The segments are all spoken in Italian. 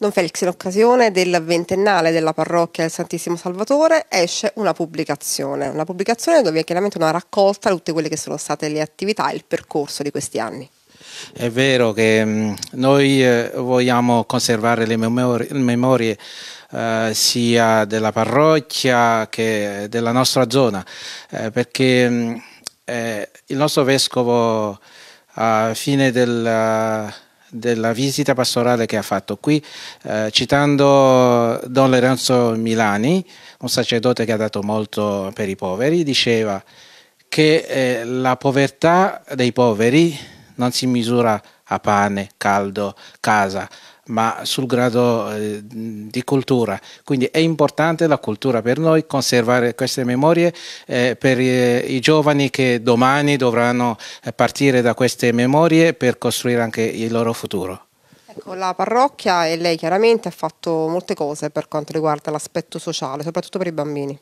Don Felix, in occasione del ventennale della parrocchia del Santissimo Salvatore, esce una pubblicazione, una pubblicazione dove è chiaramente una raccolta di tutte quelle che sono state le attività e il percorso di questi anni. È vero che mm, noi eh, vogliamo conservare le memorie, memorie eh, sia della parrocchia che della nostra zona, eh, perché mm, eh, il nostro vescovo a fine del della visita pastorale che ha fatto qui, eh, citando Don Lorenzo Milani, un sacerdote che ha dato molto per i poveri, diceva che eh, la povertà dei poveri non si misura a pane, caldo, casa, ma sul grado eh, di cultura. Quindi è importante la cultura per noi, conservare queste memorie eh, per eh, i giovani che domani dovranno eh, partire da queste memorie per costruire anche il loro futuro. Ecco, la parrocchia e lei chiaramente ha fatto molte cose per quanto riguarda l'aspetto sociale, soprattutto per i bambini.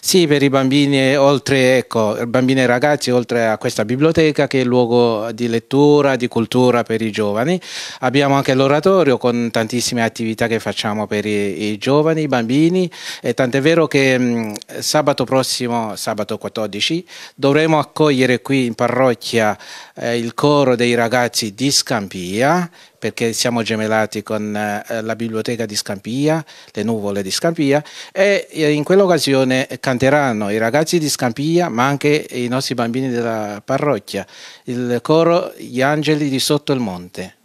Sì, per i bambini e oltre, ecco, bambini e ragazzi, oltre a questa biblioteca che è luogo di lettura, di cultura per i giovani, abbiamo anche l'oratorio con tantissime attività che facciamo per i, i giovani, i bambini, e tant'è vero che mh, mm, sabato prossimo, sabato 14, dovremo accogliere qui in parrocchia eh, il coro dei ragazzi di Scampia perché siamo gemellati con eh, la biblioteca di Scampia, le nuvole di Scampia e in quell'occasione canteranno i ragazzi di Scampia ma anche i nostri bambini della parrocchia, il coro Gli angeli di sotto il monte.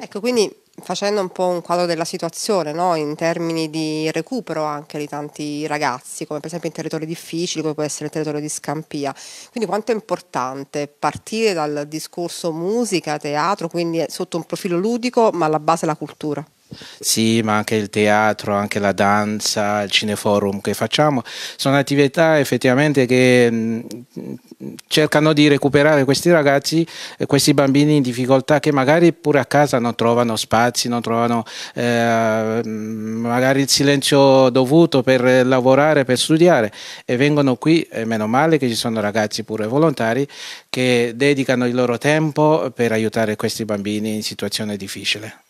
Ecco, quindi facendo un po' un quadro della situazione no? in termini di recupero anche di tanti ragazzi, come per esempio in territori difficili, come può essere il territorio di Scampia. Quindi quanto è importante partire dal discorso musica, teatro, quindi sotto un profilo ludico, ma alla base la cultura. Sì, ma anche il teatro, anche la danza, il cineforum che facciamo, sono attività effettivamente che mm, cercano di recuperare questi ragazzi, questi bambini in difficoltà che magari pure a casa non trovano spazi, non trovano eh, mm, magari il silenzio dovuto per lavorare, per studiare e vengono qui e meno male che ci sono ragazzi pure volontari che dedicano il loro tempo per aiutare questi bambini in situazione difficile.